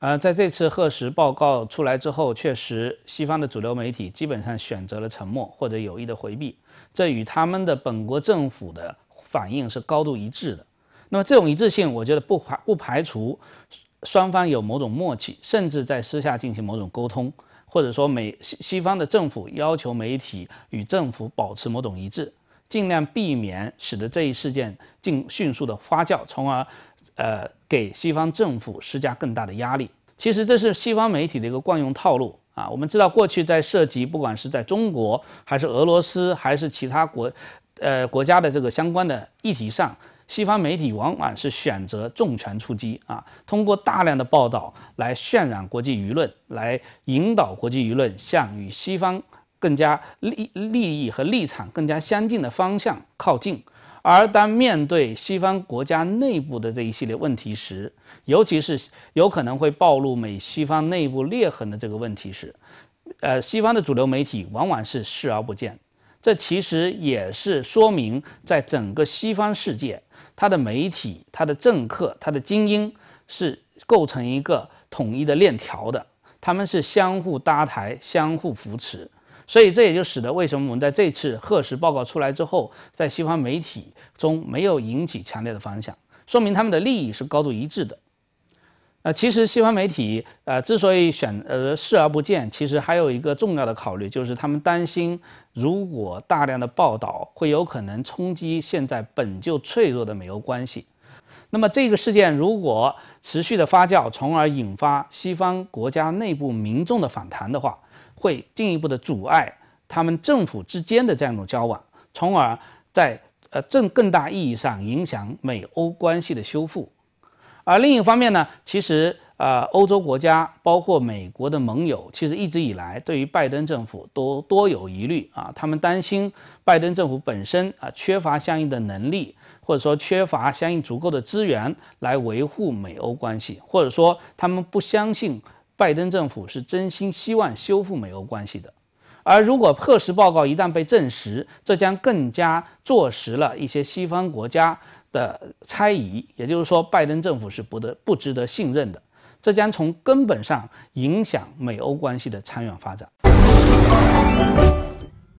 呃，在这次核实报告出来之后，确实西方的主流媒体基本上选择了沉默或者有意的回避，这与他们的本国政府的反应是高度一致的。那么这种一致性，我觉得不排不排除双方有某种默契，甚至在私下进行某种沟通，或者说美西西方的政府要求媒体与政府保持某种一致，尽量避免使得这一事件尽迅速的发酵，从而呃。给西方政府施加更大的压力，其实这是西方媒体的一个惯用套路啊。我们知道，过去在涉及不管是在中国还是俄罗斯还是其他国，呃国家的这个相关的议题上，西方媒体往往是选择重拳出击啊，通过大量的报道来渲染国际舆论，来引导国际舆论向与西方更加利利益和立场更加相近的方向靠近。而当面对西方国家内部的这一系列问题时，尤其是有可能会暴露美西方内部裂痕的这个问题时，呃，西方的主流媒体往往是视而不见。这其实也是说明，在整个西方世界，它的媒体、它的政客、它的精英是构成一个统一的链条的，他们是相互搭台、相互扶持。所以这也就使得为什么我们在这次赫什报告出来之后，在西方媒体中没有引起强烈的反响，说明他们的利益是高度一致的。呃，其实西方媒体呃之所以选呃视而不见，其实还有一个重要的考虑，就是他们担心如果大量的报道会有可能冲击现在本就脆弱的美欧关系。那么这个事件如果持续的发酵，从而引发西方国家内部民众的反弹的话，会进一步的阻碍他们政府之间的这样一种交往，从而在呃正更大意义上影响美欧关系的修复。而另一方面呢，其实。啊，欧洲国家包括美国的盟友，其实一直以来对于拜登政府都多有疑虑啊。他们担心拜登政府本身啊缺乏相应的能力，或者说缺乏相应足够的资源来维护美欧关系，或者说他们不相信拜登政府是真心希望修复美欧关系的。而如果破实报告一旦被证实，这将更加坐实了一些西方国家的猜疑，也就是说，拜登政府是不得不值得信任的。这将从根本上影响美欧关系的长远发展。